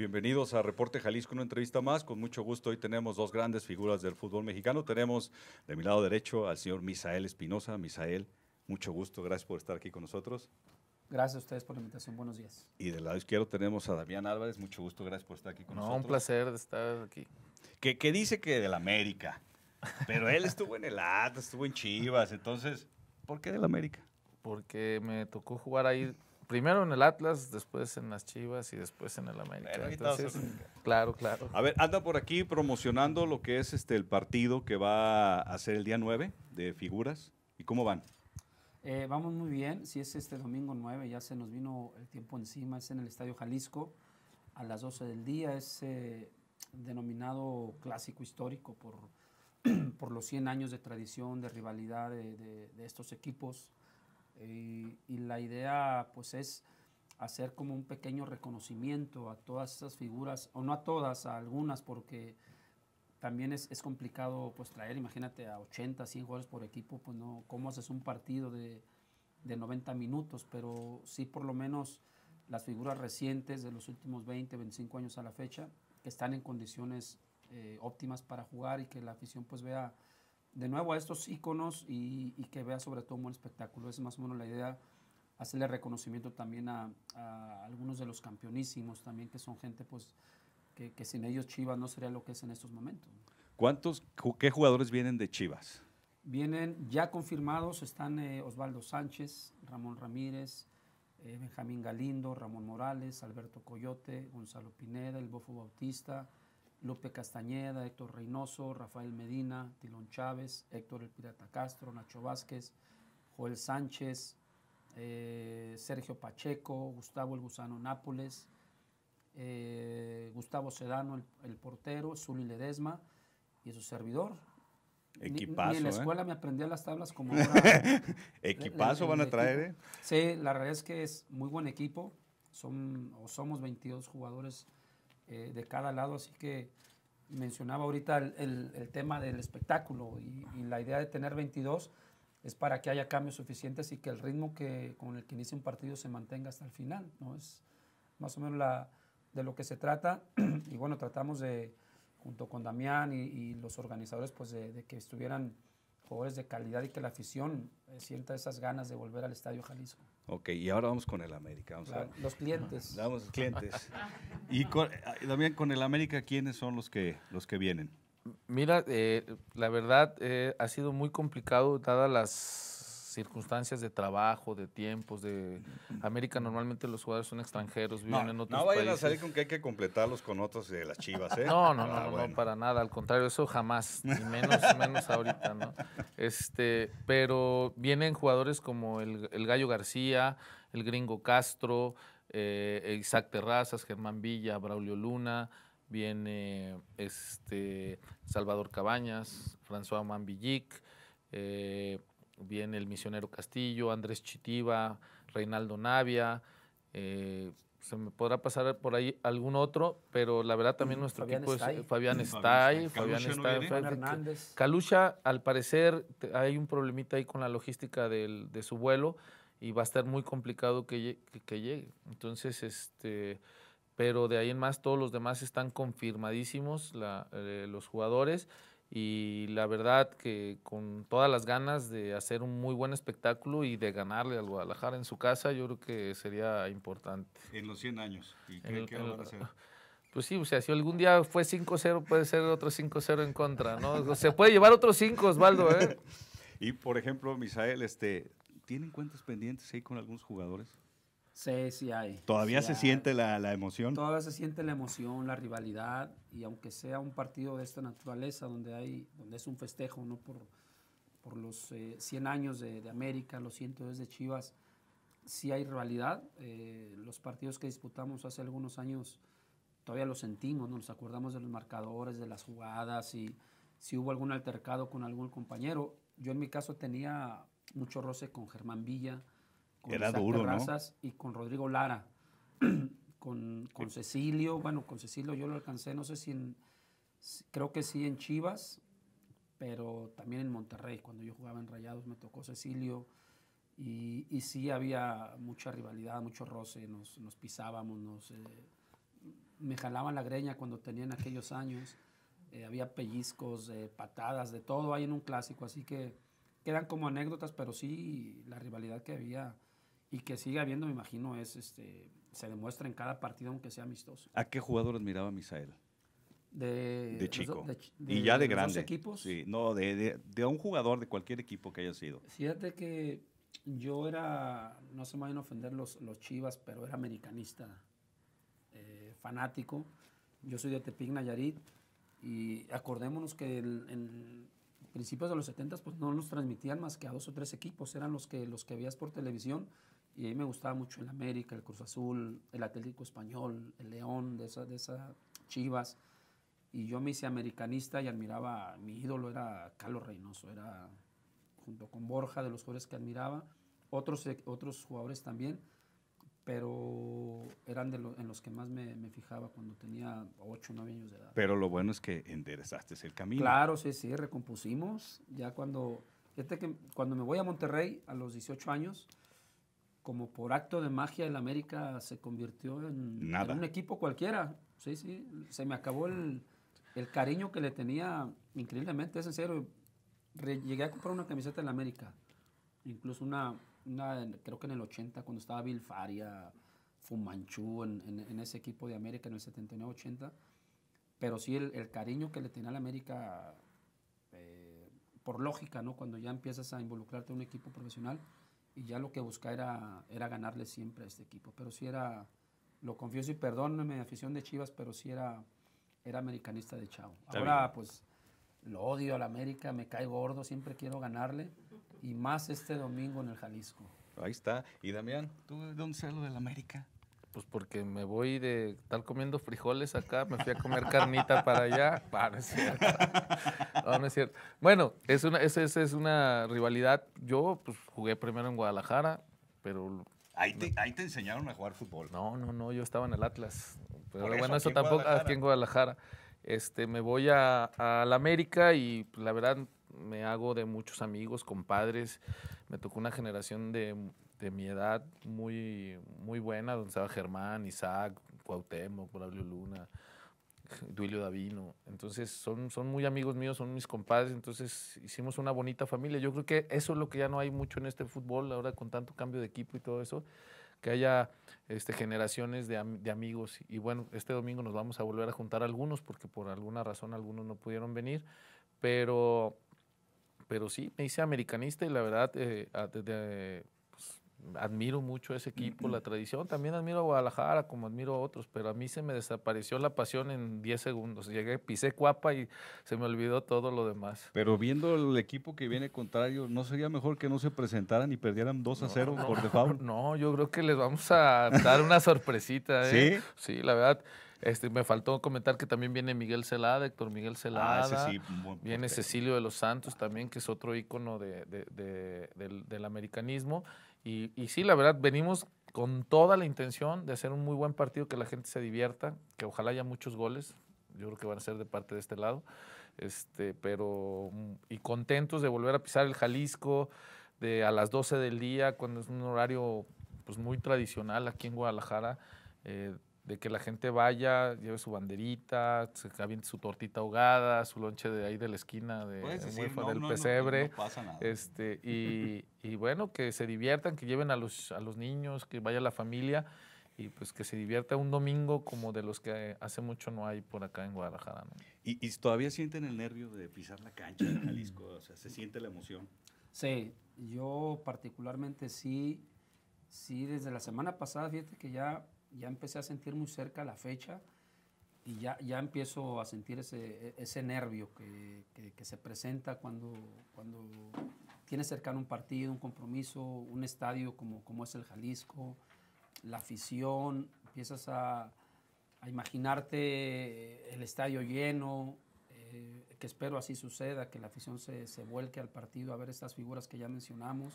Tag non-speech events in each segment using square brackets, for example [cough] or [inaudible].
Bienvenidos a Reporte Jalisco, una entrevista más. Con mucho gusto, hoy tenemos dos grandes figuras del fútbol mexicano. Tenemos de mi lado derecho al señor Misael Espinosa. Misael, mucho gusto, gracias por estar aquí con nosotros. Gracias a ustedes por la invitación, buenos días. Y del lado izquierdo tenemos a Damián Álvarez, mucho gusto, gracias por estar aquí con no, nosotros. Un placer estar aquí. Que, dice que del América, pero él estuvo en el Atlas, estuvo en Chivas, entonces, ¿por qué del América? Porque me tocó jugar ahí primero en el Atlas, después en las Chivas y después en el América. claro, claro. A ver, anda por aquí promocionando lo que es este el partido que va a ser el día 9 de figuras. ¿Y cómo van? Eh, vamos muy bien, si es este domingo 9, ya se nos vino el tiempo encima, es en el Estadio Jalisco a las 12 del día, es eh, denominado clásico histórico por, [clears throat] por los 100 años de tradición, de rivalidad de estos equipos eh, y, la idea pues es hacer como un pequeño reconocimiento a todas esas figuras, o no a todas, a algunas, porque también es, complicado pues traer, imagínate, a 80, 100 jugadores por equipo, pues no, cómo haces un partido de, de 90 minutos, pero sí por lo menos las figuras recientes de los últimos 20, 25 años a la fecha, que están en condiciones eh, óptimas para jugar y que la afición pues vea de nuevo a estos iconos y, que vea sobre todo un buen espectáculo. Es más o menos la idea, hacerle reconocimiento también a, algunos de los campeonísimos también, que son gente pues que, sin ellos Chivas no sería lo que es en estos momentos. ¿Cuántos, qué jugadores vienen de Chivas? Vienen ya confirmados, están eh, Osvaldo Sánchez, Ramón Ramírez, eh, Benjamín Galindo, Ramón Morales, Alberto Coyote, Gonzalo Pineda, El Bofo Bautista, Lupe Castañeda, Héctor Reynoso, Rafael Medina, Tilón Chávez, Héctor El Pirata Castro, Nacho Vázquez, Joel Sánchez, eh, Sergio Pacheco, Gustavo El Gusano Nápoles, eh, Gustavo Sedano, el, portero, Zuli Ledesma y su servidor. Equipazo. en la ¿eh? escuela me aprendí a las tablas como [laughs] ahora. Equipazo van a traer. Sí, la verdad es que es muy buen equipo. Son, somos 22 jugadores eh, de cada lado. Así que mencionaba ahorita el, tema del espectáculo y, la idea de tener 22 es para que haya cambios suficientes y que el ritmo que, con el que inicia un partido se mantenga hasta el final. ¿no? Es más o menos la, de lo que se trata. [clears throat] y bueno, tratamos de, junto con Damián y, los organizadores, pues de, de que estuvieran jugadores de calidad y que la afición eh, sienta esas ganas de volver al Estadio Jalisco. Ok, y ahora vamos con el América. los clientes. [laughs] Vamos, clientes. y también con el América, ¿quiénes son los que, los que vienen? Mira, eh, la verdad eh, ha sido muy complicado dadas las circunstancias de trabajo, de tiempos, de América normalmente los jugadores son extranjeros, viven en otros países. No vayan a salir con que hay que completarlos con otros de las Chivas, ¿eh? [laughs] No, no, no, ah, no, para nada, al contrario, eso jamás, ni [laughs] menos, menos ahorita, ¿no? Este, pero vienen jugadores como el, el Gallo García, el Gringo Castro, eh, Isaac Terrazas, Germán Villa, Braulio Luna, viene este Salvador Cabañas, François Mambillic, eh, viene el misionero Castillo, Andrés Chitiba, Reinaldo Navia, eh, se me podrá pasar por ahí algún otro, pero la verdad también mm, nuestro equipo es Fabián está Fabián Stay, no Calucha, al parecer hay un problemita ahí con la logística de su vuelo y va a estar muy complicado que, que, llegue. Entonces, este, pero de ahí en más todos los demás están confirmadísimos la, eh, los jugadores y la verdad que con todas las ganas de hacer un muy buen espectáculo y de ganarle al Guadalajara en su casa, yo creo que sería importante. En los 100 años. ¿Y que van a [laughs] Pues sí, o sea, si algún día fue 5-0, puede ser otro 5-0 en contra, ¿no? Se puede llevar otros 5, Osvaldo, ¿eh? [laughs] Y, por ejemplo, Misael, este, ¿tienen cuentas pendientes ahí con algunos jugadores? Sí, sí hay. Todavía se siente la, emoción. Todavía se siente la emoción, la rivalidad, y aunque sea un partido de esta naturaleza, donde, hay, donde es un festejo ¿no? por, los 100 eh, años de, América, los siento de Chivas, sí hay rivalidad. Eh, los partidos que disputamos hace algunos años todavía los sentimos, nos acordamos de los marcadores, de las jugadas, y si hubo algún altercado con algún compañero. Yo en mi caso tenía mucho roce con Germán Villa con Era duro, ¿no? y con Rodrigo Lara, [clears throat] con, con Cecilio, bueno, con Cecilio yo lo alcancé, no sé si en, creo que sí en Chivas, pero también en Monterrey, cuando yo jugaba en Rayados me tocó Cecilio y, sí había mucha rivalidad, mucho roce, nos, nos pisábamos, nos, eh, me jalaban la greña cuando tenían aquellos años. Eh, había pellizcos, eh, patadas, de todo ahí en un clásico. Así que quedan como anécdotas, pero sí la rivalidad que había y que siga habiendo, me imagino, es este se demuestra en cada partido, aunque sea amistoso. ¿A qué jugadores miraba Misael? De, chico. y ya de, grande. equipos. Sí, no, de, un jugador de cualquier equipo que haya sido. Fíjate que yo era, no se me vayan a ofender los, los chivas, pero era americanista, eh, fanático. Yo soy de Tepic, Nayarit, y acordémonos que en principios de los 70 pues no nos transmitían más que a dos o tres equipos, eran los que, los que veías por televisión y a me gustaba mucho el América, el Cruz Azul, el Atlético Español, el León, de esas de esa chivas. Y yo me hice americanista y admiraba, mi ídolo era Carlos Reynoso, era junto con Borja de los jugadores que admiraba, otros, e, otros jugadores también, pero eran de en los que más me, fijaba cuando tenía 8 o 9 años de edad. Pero lo bueno es que enderezaste el camino. Claro, sí, sí, recompusimos. Ya cuando, que cuando me voy a Monterrey a los 18 años, como por acto de magia, el América se convirtió en, un equipo cualquiera. Sí, sí, se me acabó el, cariño que le tenía increíblemente, es en serio. llegué a comprar una camiseta del América, incluso una, creo que en el 80, cuando estaba Bill Faria, Fumanchu, en, ese equipo de América en el 79-80. Pero sí, el, cariño que le tenía al América, eh, por lógica, ¿no? Cuando ya empiezas a involucrarte en un equipo profesional, y ya lo que buscaba era, era ganarle siempre a este equipo. Pero sí era, lo confieso y perdón mi afición de Chivas, pero sí era, era americanista de Chavo. Ahora pues lo odio a la América, me cae gordo, siempre quiero ganarle y más este domingo en el Jalisco. Ahí está. ¿Y Damián? ¿Tú dónde sales lo del América? Pues porque me voy de estar comiendo frijoles acá, me fui a comer carnita para allá. [laughs] Ah, es cierto. Bueno, es una, es, es, una rivalidad. Yo pues, jugué primero en Guadalajara, pero... Ahí te, enseñaron a jugar fútbol. No, no, no, yo estaba en el Atlas. Pero bueno, eso, tampoco aquí en Guadalajara. Este, me voy a, a la América y pues, la verdad me hago de muchos amigos, compadres. Me tocó una generación de de mi edad muy, muy buena, donde estaba Germán, Isaac, Cuauhtémoc, Braulio Luna, Duilio Davino. Entonces son, son muy amigos míos, son mis compadres, entonces hicimos una bonita familia. Yo creo que eso es lo que ya no hay mucho en este fútbol, ahora con tanto cambio de equipo y todo eso, que haya este, generaciones de, amigos. Y bueno, este domingo nos vamos a volver a juntar algunos, porque por alguna razón algunos no pudieron venir, pero pero sí, me hice americanista y la verdad, eh, desde admiro mucho ese equipo, la tradición. También admiro a Guadalajara como admiro a otros, pero a mí se me desapareció la pasión en 10 segundos. Llegué, pisé cuapa y se me olvidó todo lo demás. Pero viendo el equipo que viene contrario, ¿no sería mejor que no se presentaran y perdieran 2 a 0 por default? [laughs] No, yo creo que les vamos a dar una sorpresita. ¿eh? ¿Sí? Sí, la verdad. Este, me faltó comentar que también viene Miguel Celada, Héctor Miguel ah, Celada. Ah, sí, viene Cecilio de los Santos también, que es otro ícono del, del, americanismo. Y, sí, la verdad, venimos con toda la intención de hacer un muy buen partido, que la gente se divierta, que ojalá haya muchos goles. Yo creo que van a ser de parte de este lado. Este, pero, mm, y contentos de volver a pisar el Jalisco de a las 12 del día, cuando es un horario pues, muy tradicional aquí en Guadalajara. Eh, de que la gente vaya, lleve su banderita, se su tortita ahogada, su lonche de ahí de la esquina de, del pesebre. Este, y, bueno, que se diviertan, que lleven a los, a los niños, que vaya la familia y pues que se divierta un domingo como de los que hace mucho no hay por acá en Guadalajara. ¿Y, todavía sienten el nervio de pisar la cancha de Jalisco? O sea, ¿se siente la emoción? Sí, yo particularmente sí, sí, desde la semana pasada, fíjate que ya ya empecé a sentir muy cerca la fecha y ya, ya empiezo a sentir ese, ese nervio que, que, se presenta cuando, cuando tienes cercano un partido, un compromiso, un estadio como, como es el Jalisco, la afición, empiezas a, a imaginarte el estadio lleno, eh, que espero así suceda, que la afición se, se vuelque al partido a ver estas figuras que ya mencionamos.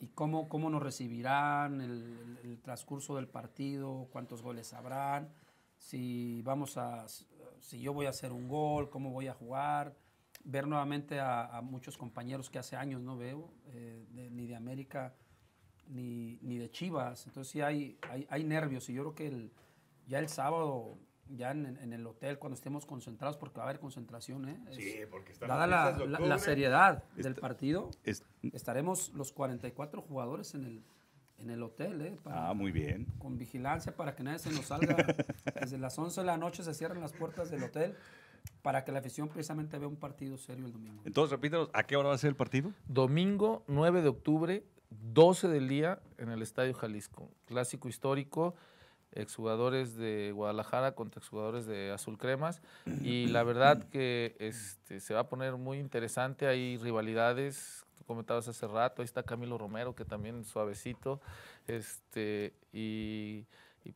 ¿Y cómo, cómo nos recibirán el, transcurso del partido? ¿Cuántos goles habrán? Si, vamos a, si yo voy a hacer un gol, ¿cómo voy a jugar? Ver nuevamente a, muchos compañeros que hace años no veo, eh, ni de América ni, de Chivas. Entonces sí hay, hay, nervios y yo creo que el, ya el sábado ya en, el hotel cuando estemos concentrados, porque va a haber concentración, ¿eh? sí, porque está Dada la, seriedad del partido, estaremos los 44 jugadores en el, en el hotel, ¿eh? ah, muy bien. Con vigilancia para que nadie se nos salga. [laughs] Desde las 11 de la noche se cierran las puertas del hotel para que la afición precisamente vea un partido serio el domingo. Entonces, repítanos, ¿a qué hora va a ser el partido? Domingo 9 de octubre, 12 del día, en el Estadio Jalisco. Clásico histórico exjugadores de Guadalajara contra exjugadores de Azul Cremas y la verdad que este, se va a poner muy interesante, hay rivalidades, comentabas hace rato, ahí está Camilo Romero que también suavecito, este, y,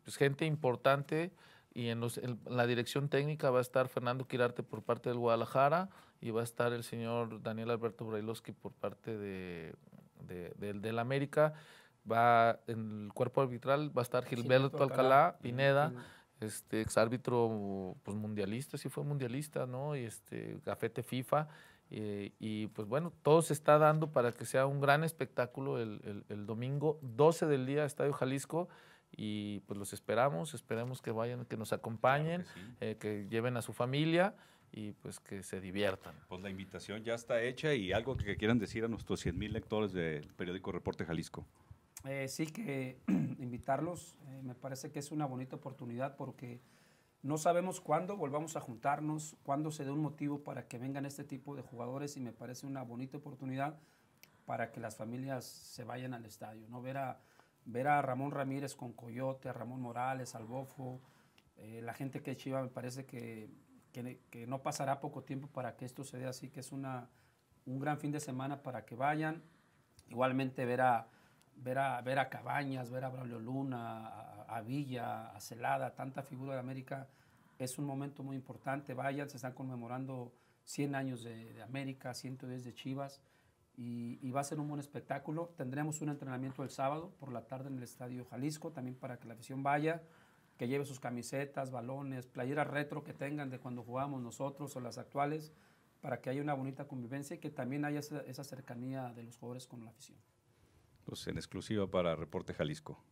pues gente importante y en, la dirección técnica va a estar Fernando Quirarte por parte del Guadalajara y va a estar el señor Daniel Alberto Brailovsky por parte de, de, del América va en el cuerpo arbitral va a estar Gilberto, Alcalá, Pineda, este exárbitro pues mundialista, sí fue mundialista, ¿no? Y este gafete FIFA eh, y pues bueno, todo se está dando para que sea un gran espectáculo el, domingo 12 del día Estadio Jalisco y pues los esperamos, esperemos que vayan, que nos acompañen, eh, que, lleven a su familia y pues que se diviertan. Pues la invitación ya está hecha y algo que quieran decir a nuestros 100.000 mil lectores del periódico Reporte Jalisco. Eh, sí que [clears throat] invitarlos, eh, me parece que es una bonita oportunidad porque no sabemos cuándo volvamos a juntarnos, cuándo se dé un motivo para que vengan este tipo de jugadores y me parece una bonita oportunidad para que las familias se vayan al estadio, ¿no? Ver a, Ramón Ramírez con Coyote, a Ramón Morales, al Bofo, eh, la gente que es chiva, me parece que, no pasará poco tiempo para que esto se dé así, que es una, un gran fin de semana para que vayan. Igualmente ver a ver a, Cabañas, ver a Braulio Luna, a, Villa, a Celada, tanta figura de América, es un momento muy importante. Vayan, se están conmemorando 100 años de, América, 110 de Chivas, y, va a ser un buen espectáculo. Tendremos un entrenamiento el sábado por la tarde en el Estadio Jalisco, también para que la afición vaya, que lleve sus camisetas, balones, playeras retro que tengan de cuando jugamos nosotros o las actuales, para que haya una bonita convivencia y que también haya esa cercanía de los jugadores con la afición. Pues en exclusiva para Reporte Jalisco.